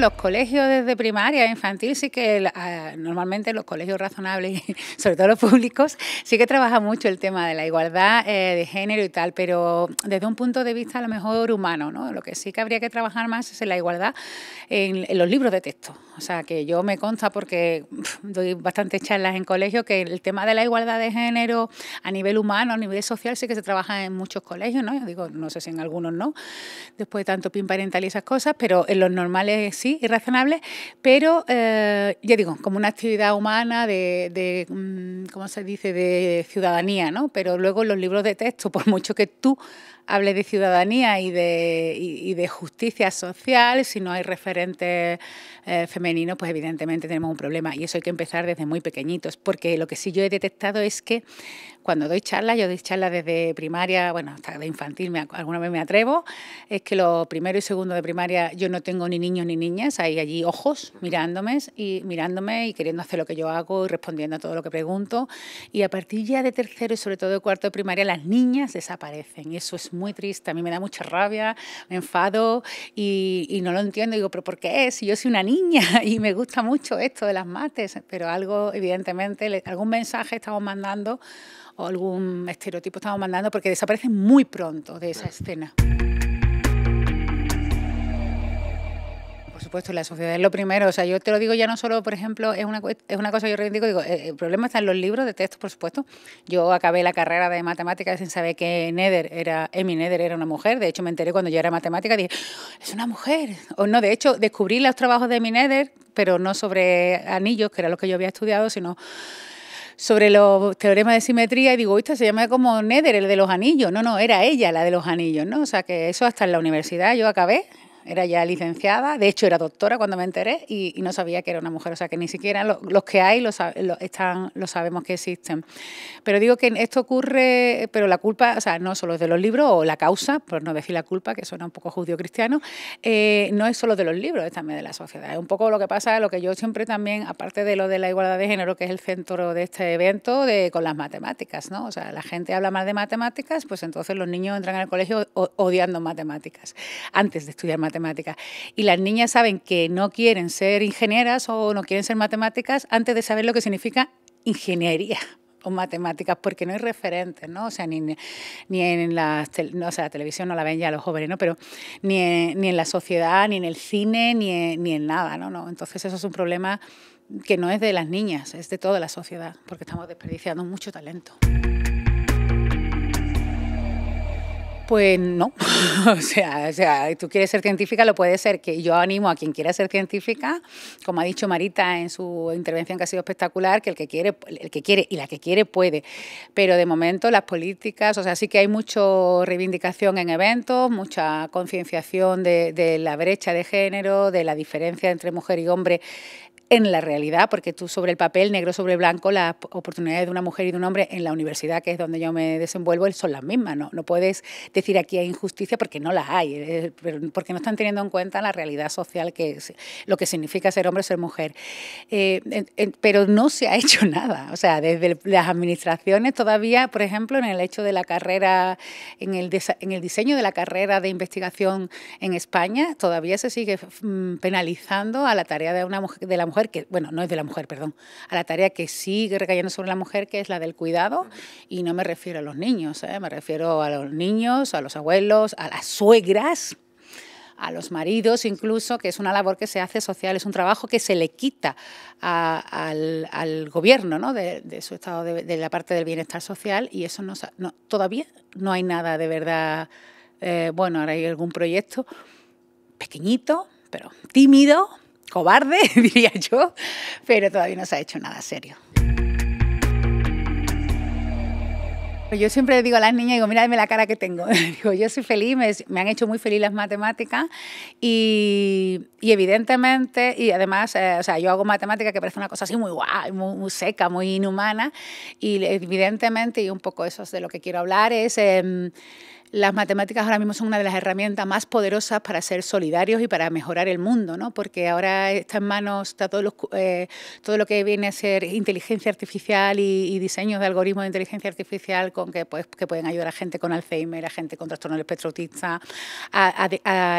los colegios desde primaria, infantil, sí que ah, normalmente los colegios razonables, sobre todo los públicos, sí que trabaja mucho el tema de la igualdad eh, de género y tal, pero desde un punto de vista a lo mejor humano, ¿no? Lo que sí que habría que trabajar más es en la igualdad en, los libros de texto. O sea, que yo me consta porque doy bastantes charlas en colegios... que el tema de la igualdad de género a nivel humano, a nivel social, sí que se trabaja en muchos colegios, ¿no? Yo digo, no sé si en algunos no, después de tanto pin parental y esas cosas, pero en los normales sí sí, pero eh, ya digo, como una actividad humana de, mm, ¿cómo se dice?, de ciudadanía, ¿no? Pero luego los libros de texto, por mucho que tú hables de ciudadanía y de, de justicia social, si no hay referentes eh, femeninos, pues evidentemente tenemos un problema y eso hay que empezar desde muy pequeñitos, porque lo que sí yo he detectado es que cuando doy charlas, yo doy charlas desde primaria, bueno, hasta de infantil, me, alguna vez me atrevo, es que lo primero y segundo de primaria yo no tengo ni niños ni niñas, hay allí ojos mirándome y, mirándome y queriendo hacer lo que yo hago y respondiendo a todo lo que pregunto. Y a partir ya de tercero y sobre todo de cuarto de primaria, las niñas desaparecen. Y eso es muy triste. A mí me da mucha rabia, me enfado y, y no lo entiendo. Digo, ¿pero por qué? Si yo soy una niña y me gusta mucho esto de las mates, pero algo, evidentemente, algún mensaje estamos mandando o algún estereotipo estamos mandando porque desaparecen muy pronto de esa escena. supuesto, la sociedad es lo primero. O sea, yo te lo digo ya no solo, por ejemplo, es una, es una cosa yo reivindico, digo, eh, el problema está en los libros de texto, por supuesto. Yo acabé la carrera de matemáticas sin saber que Neder era, Emi Neder era una mujer. De hecho, me enteré cuando yo era matemática, dije, es una mujer. O no, de hecho, descubrí los trabajos de Emi Neder, pero no sobre anillos, que era lo que yo había estudiado, sino sobre los teoremas de simetría y digo, esto se llama como Neder el de los anillos. No, no, era ella la de los anillos, ¿no? O sea que eso hasta en la universidad yo acabé era ya licenciada, de hecho era doctora cuando me enteré y, no sabía que era una mujer, o sea que ni siquiera los que hay lo, están, lo sabemos que existen. Pero digo que esto ocurre, pero la culpa, o sea, no solo es de los libros o la causa, por no decir la culpa, que suena un poco judio cristiano, eh, no es solo de los libros, es también de la sociedad. Es un poco lo que pasa, lo que yo siempre también, aparte de lo de la igualdad de género, que es el centro de este evento, de, con las matemáticas, ¿no? O sea, la gente habla más de matemáticas, pues entonces los niños entran al colegio odiando matemáticas, antes de estudiar matemáticas y las niñas saben que no quieren ser ingenieras o no quieren ser matemáticas antes de saber lo que significa ingeniería o matemáticas, porque no hay referentes, ¿no? O sea, ni, ni en la, la televisión no la ven ya los jóvenes, Pero ni en, ni en la sociedad, ni en el cine, ni en, ni en nada, ¿no? ¿no? Entonces eso es un problema que no es de las niñas, es de toda la sociedad, porque estamos desperdiciando mucho talento. Pues no, o, sea, tú quieres ser científica, lo puede ser, que yo animo a quien quiera ser científica, como ha dicho Marita en su intervención que ha sido espectacular, que el que quiere, el que quiere y la que quiere puede, pero de momento las políticas, o sea, sí que hay mucha reivindicación en eventos, mucha concienciación de la brecha de género, de la diferencia entre mujer y hombre en la realidad, porque tú sobre el papel, negro sobre blanco, las oportunidades de una mujer y de un hombre en la universidad, que es donde yo me desenvuelvo, son las mismas. No, no puedes decir aquí hay injusticia porque no las hay, eh, eh, porque no están teniendo en cuenta la realidad social, que es, lo que significa ser hombre o ser mujer. Eh, pero no se ha hecho nada. O sea, desde las administraciones todavía, por ejemplo, en el hecho de la carrera, en el, en el diseño de la carrera de investigación en España, todavía se sigue mm, penalizando a la tarea de, una, de la mujer que, bueno, no es de la mujer, perdón, a la tarea que sigue recayendo sobre la mujer, que es la del cuidado, y no me refiero a los niños, ¿eh? me refiero a los niños, a los abuelos, a las suegras, a los maridos incluso, que es una labor que se hace social, es un trabajo que se le quita al, gobierno de, su estado de, la parte del bienestar social y eso no, todavía no hay nada de verdad, eh, bueno, ahora hay algún proyecto pequeñito, pero tímido, cobarde, diría yo, pero todavía no se ha hecho nada serio. Yo siempre digo a las niñas, digo, miradme la cara que tengo. digo, yo soy feliz, me, han hecho muy feliz las matemáticas y, evidentemente, y además, eh, o sea, yo hago matemáticas que parece una cosa así muy guay, muy, seca, muy inhumana y evidentemente, y un poco eso es de lo que quiero hablar, es... Em, las matemáticas ahora mismo son una de las herramientas más poderosas para ser solidarios y para mejorar el mundo, ¿no? porque ahora está en manos está todo, eh, todo lo que viene a ser inteligencia artificial y, diseños de algoritmos de inteligencia artificial con que, pues, que pueden ayudar a gente con Alzheimer, a gente con trastorno del espectro autista,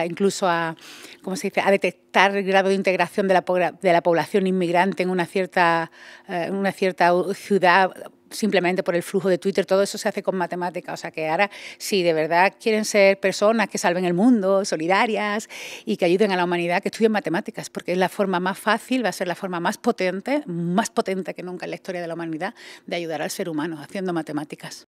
incluso a, ¿cómo se dice? a detectar el grado de integración de la, de la población inmigrante en una cierta, eh, una cierta ciudad simplemente por el flujo de Twitter, todo eso se hace con matemática. O sea que ahora, si de verdad quieren ser personas que salven el mundo, solidarias y que ayuden a la humanidad, que estudien matemáticas, porque es la forma más fácil, va a ser la forma más potente, más potente que nunca en la historia de la humanidad, de ayudar al ser humano haciendo matemáticas.